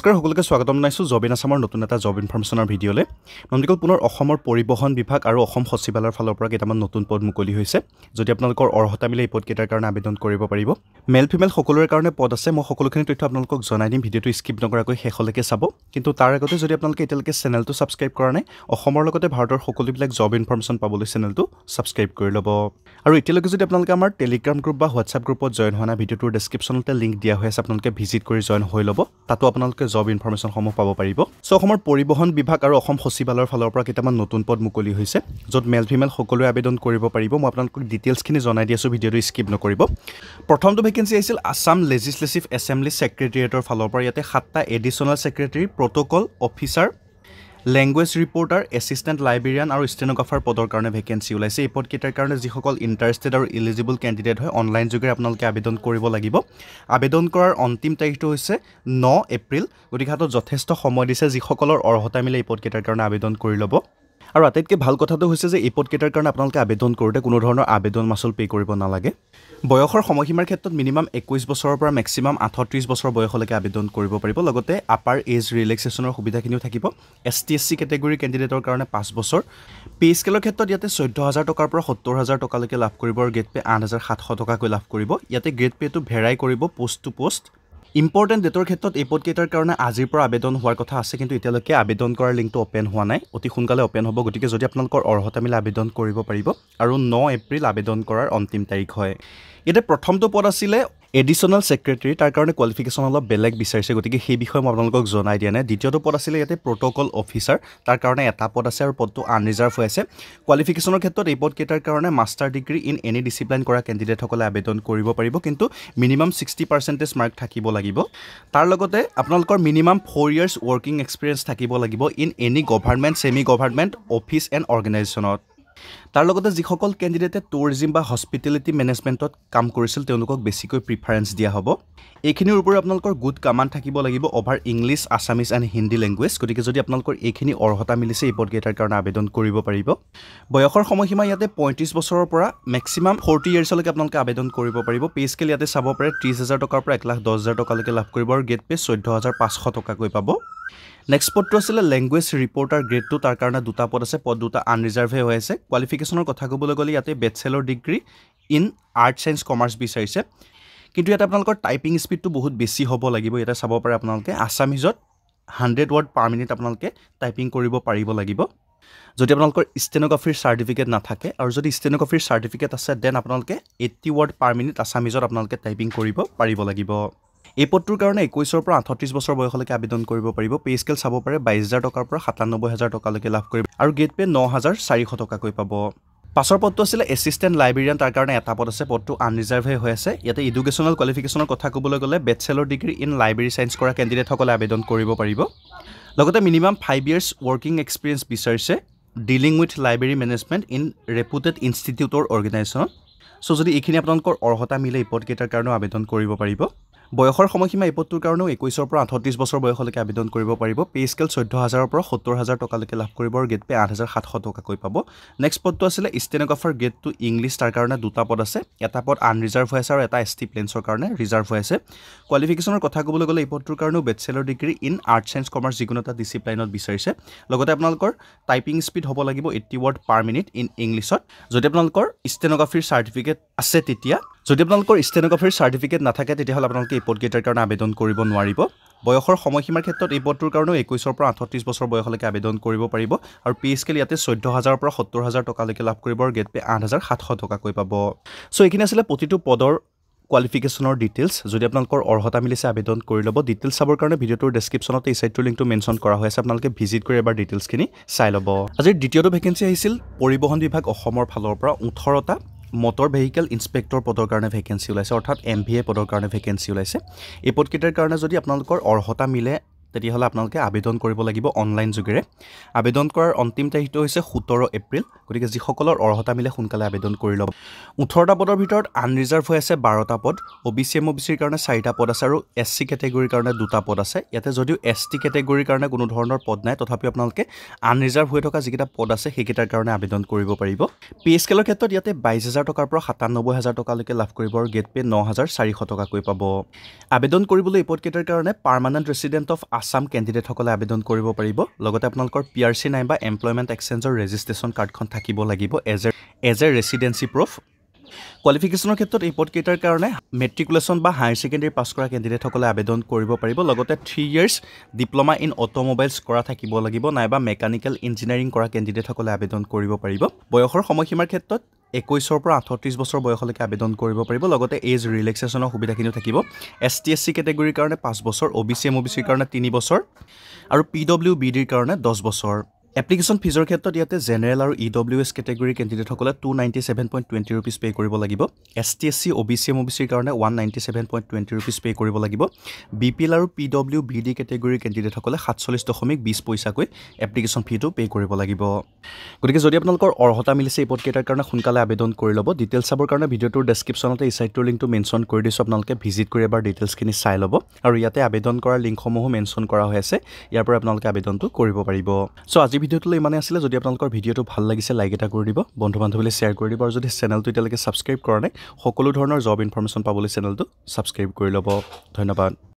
নমস্কাৰ সকলোকে স্বাগতম জনাইছোঁ জবিন আছামৰ নতুন এটা জব ইনফৰ্মেশ্যনৰ ভিডিঅ'লৈ নন্দিকল পুনৰ অসমৰ পৰিবহণ বিভাগ আৰু অসম সচিবালয়ৰ ফালৰ পৰা কেইটামান নতুন পদ মুকলি হৈছে যদি আপোনালোকৰ অৰ্হতা মিলে এই পদকেইটাৰ কাৰণে আবেদন কৰিব পাৰিব মেল ফিমেল সকলোৰে কাৰণে পদ আছে মই সকলোখিনি তথ্য আপোনালোকক জনাই দিম ভিডিঅ'টো স্কিপ নকৰাকৈ শেষলৈকে চাব কিন্তু তাৰ আগতে যদি আপোনালোকে এতিয়ালৈকে চেনেলটো ছাবস্ক্ৰাইব কৰা নাই অসমৰ লগতে ভাৰতৰ সকলোবিলাক জব ইনফৰ্মেশ্যন পাবলৈ চেনেলটো ছাবস্ক্ৰাইব কৰি ল'ব আৰু এতিয়ালৈকে যদি আপোনালোকে আমাৰ টেলিগ্ৰাম গ্ৰুপ বা হোৱাটছআপ গ্ৰুপত জইন হোৱা নাই ভিডিঅ'টোৰ ডেছক্ৰিপশ্যনতে লিংক দিয়া হৈ আছে আপোনালোকে ভিজিট কৰি জইন হৈ ল'ব তাতো আপোনালোকে জব ইনফৰমেশ্যনসমূহ পাব পাৰিব চ' অসমৰ পৰিবহণ বিভাগ আৰু অসম সচিবালয়ৰ ফালৰ পৰা কেইটামান নতুন পদ মুকলি হৈছে য'ত মেল ফিমেল সকলোৱে আবেদন কৰিব পাৰিব মই আপোনালোকক ডিটেইলছখিনি জনাই দি আছোঁ ভিডিঅ'টো স্কিপ নকৰিব প্ৰথমটো ভেকেঞ্চি আহিছিল আছাম লেজিছলেটিভ এছেম্বলি ছেক্ৰেটেৰিয়েটৰ ফালৰ পৰা ইয়াতে সাতটা additional secretary protocol officer language reporter assistant librarian আৰু ষ্টেনগ্ৰাফাৰ পদৰ কাৰণে ভেকেঞ্চি ওলাইছে এই পদকেইটাৰ কাৰণে যিসকল ইণ্টাৰেষ্টেড আৰু ইলিজিবল কেণ্ডিডেট হয় অনলাইন যোগেৰে আপোনালোকে আবেদন কৰিব লাগিব আবেদন কৰাৰ অন্তিম তাৰিখটো হৈছে ন এপ্ৰিল গতিকে হাতত যথেষ্ট সময় দিছে যিসকলৰ অৰ্হতা মিলে এই পদকেইটাৰ কাৰণে আবেদন কৰি ল'ব আৰু আটাইতকৈ ভাল কথাটো হৈছে যে এই পদকেইটাৰ কাৰণে আপোনালোকে আবেদন কৰোঁতে কোনো ধৰণৰ আবেদন মাচুল পে' কৰিব নালাগে বয়সৰ সময়সীমাৰ ক্ষেত্ৰত মিনিমাম একৈছ বছৰৰ পৰা মেক্সিমাম আঠত্ৰিছ বছৰ বয়সলৈকে আবেদন কৰিব পাৰিব লগতে আপাৰ এজ ৰিলেক্সেশ্যনৰ সুবিধাখিনিও থাকিব এছ টি এছ চি কেটেগৰীৰ কেণ্ডিডেটৰ কাৰণে পাঁচ বছৰ পে' স্কেলৰ ক্ষেত্ৰত ইয়াতে চৈধ্য হাজাৰ টকাৰ পৰা সত্তৰ হাজাৰ টকালৈকে লাভ কৰিব আৰু গ্ৰেড পে' আঠ হাজাৰ সাতশ টকাকৈ লাভ কৰিব ইয়াতে গ্ৰেড পে'টো ভেৰাই কৰিব পষ্ট টু পষ্ট ইম্পৰ্টেণ্ট ডেটৰ ক্ষেত্ৰত এই পদকেইটাৰ কাৰণে আজিৰ পৰা আবেদন হোৱাৰ কথা আছে কিন্তু এতিয়ালৈকে আবেদন কৰাৰ লিংকটো অ'পেন হোৱা নাই অতি সোনকালে অ'পেন হ'ব গতিকে যদি আপোনালোকৰ অৰ্হতা অৰ্হতামিলে আবেদন কৰিব পাৰিব আৰু ন এপ্ৰিল আবেদন কৰাৰ অন্তিম তাৰিখ হয় এতিয়া প্ৰথমটো পদ আছিলে এডিশ্যনেল ছেক্ৰেটেৰী তাৰ কাৰণে কোৱালিফিকেশ্যন অলপ বেলেগ বিচাৰিছে গতিকে সেই বিষয়ে মই আপোনালোকক জনাই দিয়া নাই দ্বিতীয়টো পদ আছিলে ইয়াতে প্ৰট'কল অফিচাৰ তাৰ কাৰণে এটা পদ আছে আৰু পদটো আনৰিজাৰ্ভ হৈ আছে কোৱালিফিকেশ্যনৰ ক্ষেত্ৰত এই পদকেইটাৰ কাৰণে master degree in any discipline কৰা কেণ্ডিডেটসকলে আবেদন কৰিব পাৰিব কিন্তু মিনিমাম ছিক্সটি পাৰ্চেণ্টেজ মাৰ্ক থাকিব লাগিব তাৰ লগতে আপোনালোকৰ minimum four years working experience থাকিব লাগিব in any government semi government office and অৰ্গেনাইজেশ্যনত তাৰ লগতে যিসকল কেণ্ডিডেটে টুৰিজিম বা হস্পিটেলিটি মেনেজমেণ্টত কাম কৰিছিল তেওঁলোকক বেছিকৈ প্ৰিফাৰেঞ্চ দিয়া হ'ব এইখিনিৰ ওপৰত আপোনালোকৰ গুড কামাণ্ড থাকিব লাগিব over English Assamese and Hindi language গতিকে যদি আপোনালোকৰ এইখিনি অৰ্হতা মিলিছে এই পদকেইটাৰ কাৰণে আবেদন কৰিব পাৰিব বয়সৰ সময়সীমা ইয়াতে পঁয়ত্ৰিছ বছৰৰ পৰা মেক্সিমাম ফৰ্টি ইয়েৰ্ছলৈকে আপোনালোকে আবেদন কৰিব পাৰিব পে' স্কেল ইয়াতে চাব পাৰে ত্ৰিছ হাজাৰ টকাৰ পৰা এক লাখ দহ হাজাৰ টকালৈকে লাভ কৰিব আৰু গেট পে' চৈধ্য হাজাৰ পাঁচশ টকাকৈ পাব নেক্সট পদটো আছিলে লেংগুৱেজ ৰিপৰ্টাৰ গ্ৰেডটো তাৰ কাৰণে দুটা পদ আছে পদ দুটা আনৰিজাৰ্ভহে হৈ আছে কোৱালিফিকেশ্যনৰ কথা ক'বলৈ গ'লে ইয়াতে bachelor degree in art science commerce বিচাৰিছে কিন্তু ইয়াতে আপোনালোকৰ টাইপিং স্পীডটো বহুত বেছি হ'ব লাগিব ইয়াতে চাব পাৰে আপোনালোকে আছামিজত হাণ্ড্ৰেড ৱৰ্ড পাৰ মিনিট আপোনালোকে টাইপিং কৰিব পাৰিব লাগিব যদি আপোনালোকৰ ষ্টেনগ্ৰাফীৰ চাৰ্টিফিকেট নাথাকে আৰু যদি ষ্টেনগ্ৰাফীৰ চাৰ্টিফিকেট আছে দেন আপোনালোকে এইট্টি ৱৰ্ড পাৰ মিনিট আছামিজত আপোনালোকে টাইপিং কৰিব পাৰিব লাগিব এই পদটোৰ কাৰণে একৈছৰ পৰা আঠত্ৰিছ বছৰ বয়সলৈকে আবেদন কৰিব পাৰিব পে স্কেল চাব পাৰে বাইছ হাজাৰ টকাৰ পৰা সাতানব্বৈ হাজাৰ টকালৈকে লাভ কৰিব আৰু গেট পে ন হাজাৰ চাৰিশ টকাকৈ পাব পাছৰ পদটো আছিলে এছিষ্টেণ্ট লাইব্ৰেৰিয়ান তাৰ কাৰণে এটা পদ আছে পদটো আনৰিজাৰ্ভহে হৈ আছে ইয়াতে এডুকেশ্যনেল কোৱালিফিকেশ্যনৰ কথা ক'বলৈ গ'লে bachelor degree in library science কৰা কেণ্ডিডেটসকলে আবেদন কৰিব পাৰিব লগতে minimum five years working experience বিচাৰিছে dealing with library management in reputed ইনষ্টিটিউটৰ অৰ্গেনাইজেশ্যনত চ' যদি এইখিনি আপোনালোকৰ অৰ্হতা মিলে এই পদকেইটাৰ কাৰণেও আবেদন কৰিব পাৰিব বয়সৰ সময়সীমা এপদটোৰ কাৰণেও একৈছৰ পৰা আঠত্ৰিছ বছৰ বয়সলৈকে আবেদন কৰিব পাৰিব পে স্কেল চৈধ্য হাজাৰৰ পৰা সত্তৰ হাজাৰ টকালৈকে লাভ কৰিব আৰু গেট পে আঠ হাজাৰ সাতশ টকাকৈ পাব নেক্সট পদটো আছিলে ষ্টেনগ্ৰাফাৰ গেট টু ইংলিছ তাৰ কাৰণে দুটা পদ আছে এটা পদ আনৰিজাৰ্ভ হৈ আছে আৰু এটা এছ টি প্লেনছৰ কাৰণে ৰিজাৰ্ভ হৈ আছে কোৱালিফিকেশ্যনৰ কথা ক'বলৈ গ'লে এই পদটোৰ কাৰণেও bachelor degree in arts and commerce যিকোনো এটা ডিচিপ্লাইনত বিচাৰিছে লগতে আপোনালোকৰ টাইপিং স্পীড হ'ব লাগিব eighty word per minute in ইংলিছত যদি আপোনালোকৰ ষ্টেনগ্ৰাফীৰ চাৰ্টিফিকেট আছে তেতিয়া যদি আপোনালোকৰ ষ্টেনগ্ৰাফিৰ চাৰ্টিফিকেট নাথাকে তেতিয়াহ'লে আপোনালোকে এই পদকেইটাৰ কাৰণে আবেদন কৰিব নোৱাৰিব বয়সৰ সময়সীমাৰ ক্ষেত্ৰত এই পদটোৰ কাৰণেও একৈছৰ পৰা আঠত্ৰিছ বছৰ বয়সলৈকে আবেদন কৰিব পাৰিব আৰু পি এইচ কেল ইয়াতে চৈধ্য হাজাৰৰ পৰা সত্তৰ হাজাৰ টকালৈকে লাভ কৰিব আৰু গেট পে আঠ হাজাৰ সাতশ টকাকৈ পাব চ' এইখিনি আছিলে প্ৰতিটো পদৰ কোৱালিফিকেশ্যনৰ ডিটেইলছ যদি আপোনালোকৰ অৰ্হতা মিলিছে আবেদন কৰি ল'ব ডিটেইলছ চাবৰ কাৰণে ভিডিঅ'টোৰ ডেছক্ৰিপশ্যনতে এই ছাইডটোৰ লিংকটো মেনশ্যন কৰা হৈ আছে আপোনালোকে ভিজিট কৰি এবাৰ ডিটেইলছখিনি চাই ল'ব আজিৰ দ্বিতীয়টো ভেকেঞ্চি আহিছিল পৰিবহণ বিভাগ অসমৰ ফালৰ পৰা ওঠৰটা মটৰ ভেহিকেল ইনস্পেক্টৰ পদৰ কাৰণে ভেকেঞ্চি ওলাইছে অৰ্থাৎ এম ভি এ পদৰ কাৰণে ভেকেঞ্চি ওলাইছে এই পদকেইটাৰ কাৰণে যদি আপোনালোকৰ অৰ্হতা মিলে তেতিয়াহ'লে আপোনালোকে আবেদন কৰিব লাগিব অনলাইন যোগেৰে আবেদন কৰাৰ অন্তিম তাৰিখটো হৈছে সোতৰ এপ্ৰিল গতিকে যিসকলৰ অৰ্হতা মিলে সোনকালে আবেদন কৰি ল'ব ওঠৰটা পদৰ ভিতৰত আনৰিজাৰ্ভ হৈ আছে বাৰটা পদ O' B C M O' B চিৰ কাৰণে চাৰিটা পদ আছে আৰু এছ চি কেটেগৰীৰ কাৰণে দুটা পদ আছে ইয়াতে যদিও এছ টি কেটেগৰীৰ কাৰণে কোনো ধৰণৰ পদ নাই তথাপিও আপোনালোকে আনৰিজাৰ্ভ হৈ থকা যিকেইটা পদ আছে সেইকেইটাৰ কাৰণে আবেদন কৰিব পাৰিব পি এইচ কেলৰ ক্ষেত্ৰত ইয়াতে বাইছ হাজাৰ টকাৰ পৰা সাতান্নব্বৈ হাজাৰ টকালৈকে লাভ কৰিব আৰু গেট পে' ন হাজাৰ চাৰিশ টকাকৈ পাব আবেদন কৰিবলৈ এই কাৰণে পাৰ্মানেণ্ট ৰেচিডেণ্ট অফ আছাম কেণ্ডিডেটসকলে আবেদন কৰিব পাৰিব লগতে আপোনালোকৰ পি আৰ চি নাইবা এমপ্লয়মেণ্ট এক্সেঞ্জৰ ৰেজিষ্ট্ৰেশ্যন কাৰ্ডখন থাকিব লাগিব as a as a residency proof কোৱালিফিকেশ্যনৰ ক্ষেত্ৰত এই পদকেইটাৰ কাৰণে মেট্ৰিকুলেশ্যন বা হায়াৰ ছেকেণ্ডেৰী পাছ কৰা কেণ্ডিডেটসকলে আবেদন কৰিব পাৰিব লগতে three years diploma in automobiles কৰা থাকিব লাগিব নাইবা মেকানিকেল ইঞ্জিনিয়াৰিং কৰা কেণ্ডিডেটসকলে আবেদন কৰিব পাৰিব বয়সৰ সময়সীমাৰ ক্ষেত্ৰত একৈছৰ পৰা আঠত্ৰিছ বছৰ বয়সলৈকে আবেদন কৰিব পাৰিব লগতে এজ ৰিলেক্সেশ্যনৰ সুবিধাখিনিও থাকিব এছ টি এছ চি কেটেগৰীৰ কাৰণে পাঁচ বছৰ O' B C M O' B চিৰ কাৰণে তিনি বছৰ আৰু পি ডব্লিউ বি ডিৰ কাৰণে দহ বছৰ এপ্লিকেশ্যন ফিজৰ ক্ষেত্ৰত ইয়াতে জেনেৰেল আৰু ই ডব্লিউ এছ কেটেগৰী কেণ্ডিডেটসকলে two ninety seven point twenty rupees pay' কৰিব লাগিব S T S C O' B C M O' B চিৰ কাৰণে one ninety seven point twenty rupees pay' কৰিব লাগিব বি পি এল আৰু P W B D কেটেগৰীৰ কেণ্ডিডেটসকলে সাতচল্লিছ দশমিক বিছ পইচাকৈ এপ্লিকেশ্যন ফিটো পে' কৰিব লাগিব গতিকে যদি আপোনালোকৰ অৰ্হতা মিলিছে এই পদকেইটাৰ কাৰণে সোনকালে আবেদন কৰি ল'ব ডিটেইলছ চাবৰ কাৰণে ভিডিঅ'টোৰ ডেছক্ৰিপশ্যনতে এই ছাইটটোৰ লিংকটো মেনশ্যন কৰি দিছোঁ আপোনালোকে ভিজিট কৰি এবাৰ ডিটেইলছখিনি চাই ল'ব আৰু ইয়াতে আবেদন কৰাৰ লিংকসমূহো মেনশ্যন কৰা হৈ আছে ইয়াৰ পৰা আপোনালোকে আবেদনটো কৰিব পাৰিব চ' আজি ভিডিঅ'টোলৈ ইমানেই আছিলে যদি আপোনালোকৰ ভিডিঅ'টো ভাল লাগিছে লাইক এটা কৰি দিব বন্ধু বান্ধৱীলৈ শ্বেয়াৰ কৰি দিব আৰু যদি চেনেলটো এতিয়ালৈকে ছাবস্ক্ৰাইব কৰা নাই সকলো ধৰণৰ জব ইনফৰ্মেশ্যন পাবলৈ চেনেলটো ছাবস্ক্ৰাইব কৰি ল'ব ধন্যবাদ